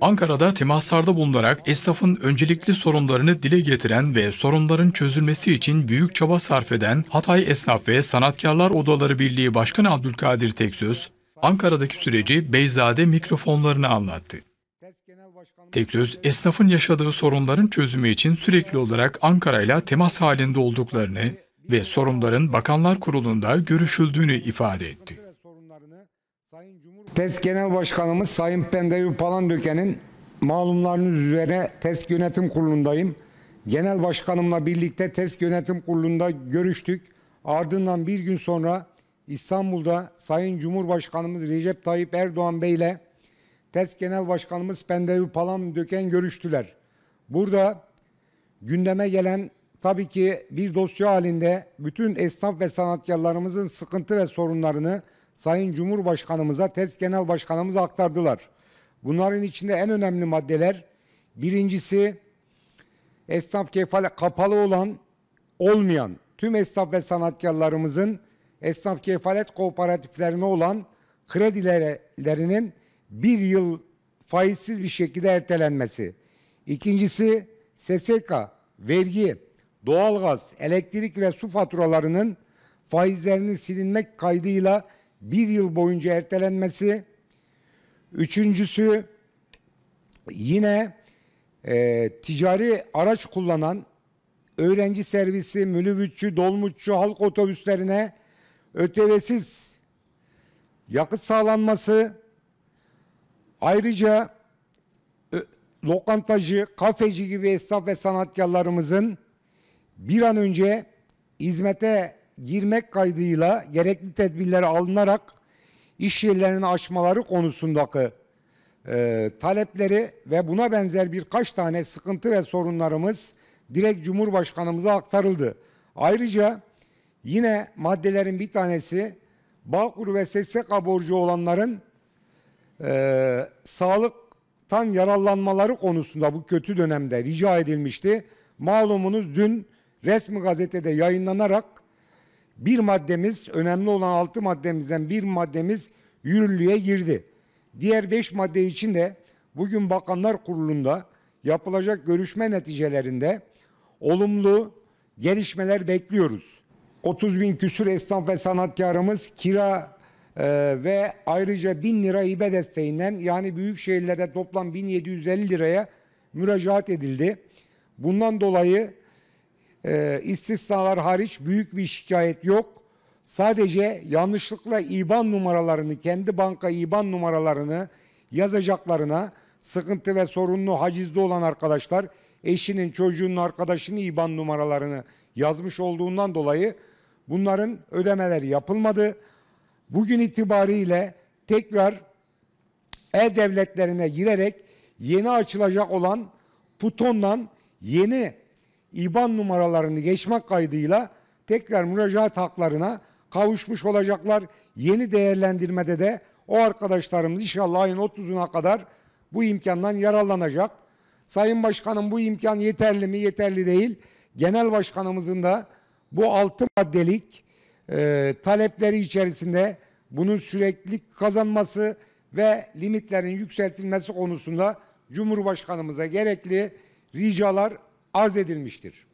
Ankara'da temaslarda bulunarak esnafın öncelikli sorunlarını dile getiren ve sorunların çözülmesi için büyük çaba sarf eden Hatay Esnaf ve Sanatkarlar Odaları Birliği Başkanı Abdülkadir Teksöz, Ankara'daki süreci Beyzade mikrofonlarını anlattı. Teksöz, esnafın yaşadığı sorunların çözümü için sürekli olarak Ankara ile temas halinde olduklarını ve sorunların Bakanlar Kurulu'nda görüşüldüğünü ifade etti. TES Genel Başkanımız Sayın Pendevi Palandöken'in malumlarının üzerine TES Yönetim Kurulu'ndayım. Genel Başkanımla birlikte TES Yönetim Kurulu'nda görüştük. Ardından bir gün sonra İstanbul'da Sayın Cumhurbaşkanımız Recep Tayyip Erdoğan Bey ile TES Genel Başkanımız Pendevi Palandöken görüştüler. Burada gündeme gelen tabii ki bir dosya halinde bütün esnaf ve sanatkarlarımızın sıkıntı ve sorunlarını Sayın Cumhurbaşkanımıza, TES Genel Başkanımıza aktardılar. Bunların içinde en önemli maddeler birincisi esnaf kefale kapalı olan olmayan tüm esnaf ve sanatkarlarımızın esnaf kefalet kooperatiflerine olan kredilerinin bir yıl faizsiz bir şekilde ertelenmesi. İkincisi SSK, vergi, doğalgaz, elektrik ve su faturalarının faizlerinin silinmek kaydıyla bir yıl boyunca ertelenmesi. Üçüncüsü yine e, ticari araç kullanan öğrenci servisi, minibüsçü, dolmuşçu, halk otobüslerine ÖTV'siz yakıt sağlanması ayrıca lokantacı, kafeci gibi esnaf ve sanatkarlarımızın bir an önce hizmete girmek kaydıyla gerekli tedbirler alınarak iş yerlerini açmaları konusundaki e, talepleri ve buna benzer birkaç tane sıkıntı ve sorunlarımız direkt Cumhurbaşkanımıza aktarıldı. Ayrıca yine maddelerin bir tanesi Bağkur ve SSK borcu olanların e, sağlıktan yararlanmaları konusunda bu kötü dönemde rica edilmişti. Malumunuz dün resmi gazetede yayınlanarak bir maddemiz önemli olan altı maddemizden bir maddemiz yürürlüğe girdi. Diğer beş madde için de bugün Bakanlar Kurulu'nda yapılacak görüşme neticelerinde olumlu gelişmeler bekliyoruz. 30 bin küsür esnaf ve sanatkarımız kira e, ve ayrıca 1000 lira hibe desteğinden yani büyük şehirlerde toplam 1750 liraya müracaat edildi. Bundan dolayı e, istisnalar hariç büyük bir şikayet yok. Sadece yanlışlıkla IBAN numaralarını, kendi banka IBAN numaralarını yazacaklarına sıkıntı ve sorunlu hacizde olan arkadaşlar eşinin, çocuğunun, arkadaşının IBAN numaralarını yazmış olduğundan dolayı bunların ödemeleri yapılmadı. Bugün itibariyle tekrar e-devletlerine girerek yeni açılacak olan Puton'dan yeni İban numaralarını geçmek kaydıyla tekrar müracaat haklarına kavuşmuş olacaklar. Yeni değerlendirmede de o arkadaşlarımız inşallah ayın 30'una kadar bu imkandan yararlanacak. Sayın Başkanım bu imkan yeterli mi? Yeterli değil. Genel Başkanımızın da bu altı maddelik e, talepleri içerisinde bunun sürekli kazanması ve limitlerin yükseltilmesi konusunda Cumhurbaşkanımıza gerekli ricalar arz edilmiştir.